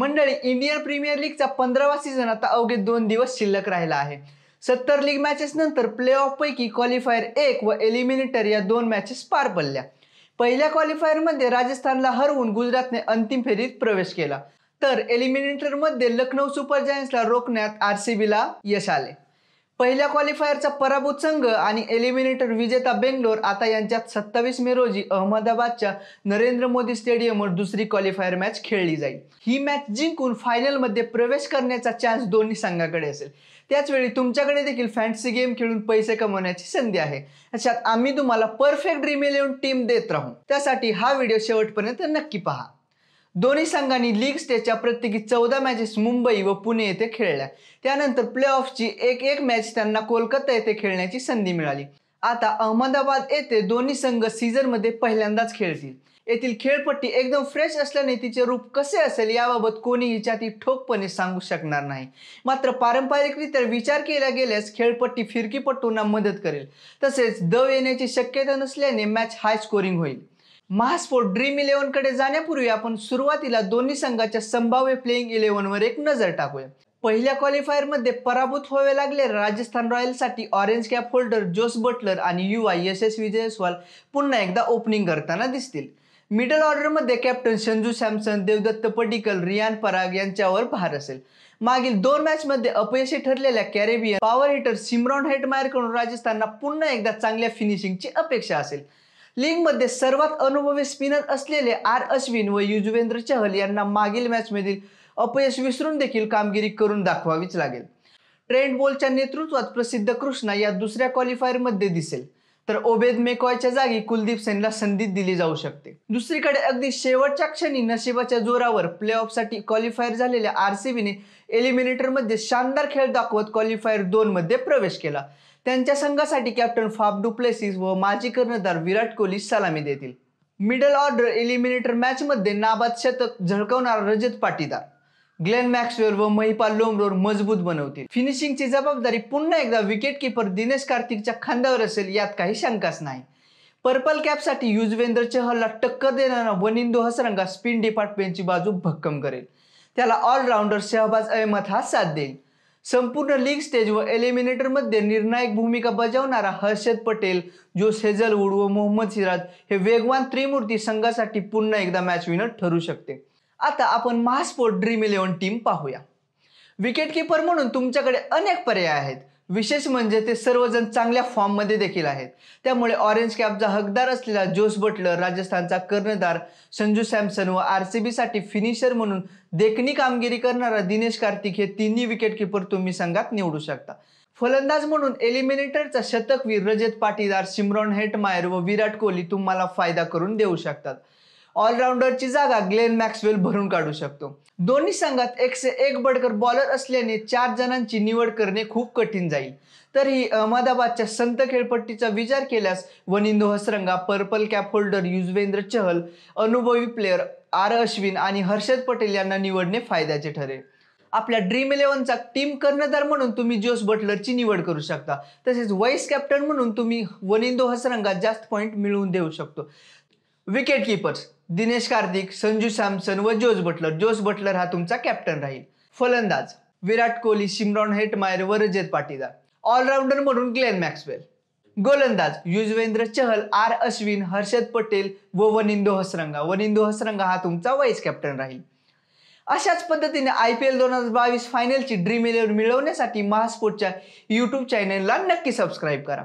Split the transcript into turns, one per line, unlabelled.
मंडळी Indian premier लीगचा पंधरावा season आता अवघे दोन दिवस शिल्लक राहिला आहे सत्तर लीग मॅचेस नंतर प्ले ऑफ पैकी क्वालिफायर एक व एलिमिनेटर या दोन मॅचेस पार पडल्या पहिल्या क्वालिफायर मध्ये राजस्थानला हरवून गुजरातने अंतिम फेरीत प्रवेश केला तर एलिमिनेटर मध्ये लखनौ सुपर ला रोखण्यात ला यश आले पहिल्या क्वालिफायरचा पराभूत संघ आणि एलिमिनेटर विजेता बेंगलोर आता यांच्यात सत्तावीस मे रोजी अहमदाबादच्या नरेंद्र मोदी स्टेडियमवर दुसरी क्वालिफायर मॅच खेळली जाईल ही मॅच जिंकून फायनलमध्ये प्रवेश करण्याचा चान्स दोन्ही संघाकडे असेल त्याचवेळी तुमच्याकडे देखील फॅन्सी गेम खेळून पैसे कमवण्याची संधी आहे अशात आम्ही तुम्हाला परफेक्ट ड्रीम इलेव्हन टीम देत राहू त्यासाठी हा व्हिडिओ शेवटपर्यंत नक्की पहा दोन्ही संघांनी लीग स्टेजच्या प्रत्येकी चौदा मॅचेस मुंबई व पुणे येथे खेळल्या त्यानंतर प्ले ऑफची एक एक मॅच त्यांना कोलकाता येथे खेळण्याची संधी मिळाली आता अहमदाबाद येथे दोन्ही संघ सीझनमध्ये पहिल्यांदाच खेळतील येथील खेळपट्टी एकदम फ्रेश असल्याने तिचे रूप कसे असेल याबाबत कोणी ती ठोकपणे सांगू शकणार नाही मात्र पारंपरिकरित्या विचार केला गेल्यास खेळपट्टी फिरकीपट्टूंना मदत करेल तसेच दव येण्याची शक्यता नसल्याने मॅच हाय स्कोरिंग होईल महास्फोट ड्रीम इलेव्हन कडे जाण्यापूर्वी आपण सुरुवातीला दोन्ही संघाच्या संभाव्य प्लेईंग इलेव्हनवर एक नजर टाकूया पहिल्या मध्ये पराभूत व्हावे लागले राजस्थान साठी orange cap holder Jos Buttler आणि युवा यशस्वी जयस्वाल पुन्हा एकदा ओपनिंग करताना दिसतील मिडल ऑर्डरमध्ये कॅप्टन संजू सॅमसन देवदत्त पडिकल रियान पराग यांच्यावर भार असेल मागील दोन मॅचमध्ये अपयशी ठरलेल्या कॅरेबियन पॉवर हिटर सिमरॉन हेटमायरकडून राजस्थानला पुन्हा एकदा चांगल्या फिनिशिंगची अपेक्षा असेल लीगमध्ये सर्वात अनुभवी स्पिनर असलेले आर अश्विन व युजवेंद्र चहल यांना मागील मॅचमधील अपयश विसरून देखील कामगिरी करून दाखवावीच लागेल ट्रेंड बॉलच्या नेतृत्वात प्रसिद्ध कृष्णा या दुसऱ्या क्वालिफायरमध्ये दिसेल तर ओबेद मेकॉयच्या जागी कुलदीप सेनला संधी दिली जाऊ शकते दुसरीकडे अगदी शेवटच्या क्षणी नशिबाच्या जोरावर प्ले साठी क्वालिफायर झालेल्या आर सी एलिमिनेटरमध्ये शानदार खेळ दाखवत क्वालिफायर मध्ये प्रवेश केला त्यांच्या संघासाठी कॅप्टन फाफ डुप्लेसिस व माजी कर्णधार विराट कोहली सलामी देतील मिडल ऑर्डर एलिमिनेटर मॅचमध्ये नाबाद शतक झळकवणारा रजत पाटीदार ग्लेन मॅक्सवेअर व महिपाल लोमरोर मजबूत बनवतील फिनिशिंगची जबाबदारी पुन्हा एकदा विकेट किपर दिनेश कार्तिकच्या खांद्यावर असेल यात काही शंकाच नाही पर्पल कॅपसाठी युजवेंद्र चहलला टक्कर देणारा वनिंदो हसरंगा स्पिन डिपार्टमेंटची बाजू भक्कम करेल त्याला ऑलराऊंडर शहबाज अहमद हा साथ देईल संपूर्ण लीग स्टेज व एलिमिनेटरमध्ये निर्णायक भूमिका बजावणारा हर्षद पटेल जोस हेजलवूड व मोहम्मद सिराज हे वेगवान त्रिमूर्ती संघासाठी पुन्हा एकदा मॅच विनर ठरू शकते आता आपण महास्पोर्ट ड्रीम इलेव्हन टीम पाहूया विकेटकीपर म्हणून तुमच्याकडे अनेक पर्याय आहेत विशेष म्हणजे ते सर्वजण चांगल्या फॉर्ममध्ये देखील आहेत त्यामुळे ऑरेंज कॅपचा हकदार असलेला जोस बटलर राजस्थानचा कर्णधार संजू सॅमसन व आर सी बीसाठी फिनिशर म्हणून देखणी कामगिरी करणारा दिनेश कार्तिक हे तिन्ही विकेटकीपर तुम्ही संघात निवडू शकता फलंदाज म्हणून एलिमिनेटरचा शतकवीर रजत पाटीदार सिमरॉन हेटमायर व विराट कोहली तुम्हाला फायदा करून देऊ शकतात ऑलराऊंडरची जागा ग्लेन मॅक्सवेल भरून काढू शकतो दोन्ही संघात एकशे एक बडकर बॉलर असल्याने चार जणांची निवड करणे खूप कठीण जाईल तरीही अहमदाबादच्या संत खेळपट्टीचा विचार केल्यास Wanindu Hasaranga purple cap holder Yuzvendra Chahal अनुभवी प्लेअर आर अश्विन आणि हर्षद पटेल यांना निवडणे फायद्याचे ठरेल आपल्या ड्रीम इलेव्हनचा टीम कर्णधार म्हणून तुम्ही जोस बटलरची निवड करू शकता तसेच व्हाईस कॅप्टन म्हणून तुम्ही वनिंदो हसरंगा जास्त पॉईंट मिळवून देऊ शकतो विकेट किपर्स दिनेश कार्तिक संजू सॅमसन व जोस बटलर जोस बटलर हा तुमचा कॅप्टन राहील फलंदाज विराट कोहली शिमरॉन हेटमायर व रजत पाटीदार ऑलराऊंडर म्हणून ग्लेन मॅक्सवेल गोलंदाज युजवेंद्र चहल आर अश्विन हर्षद पटेल व वनिंदो हसरंगा वनिंदो हसरंगा हा तुमचा वाईस कॅप्टन राहील अशाच पद्धतीने आय पी एल दोन हजार बावीस फायनलची ड्रीम इलेव्हन मिळवण्यासाठी महास्पोर्टच्या यूट्यूब चॅनेलला नक्की सबस्क्राईब करा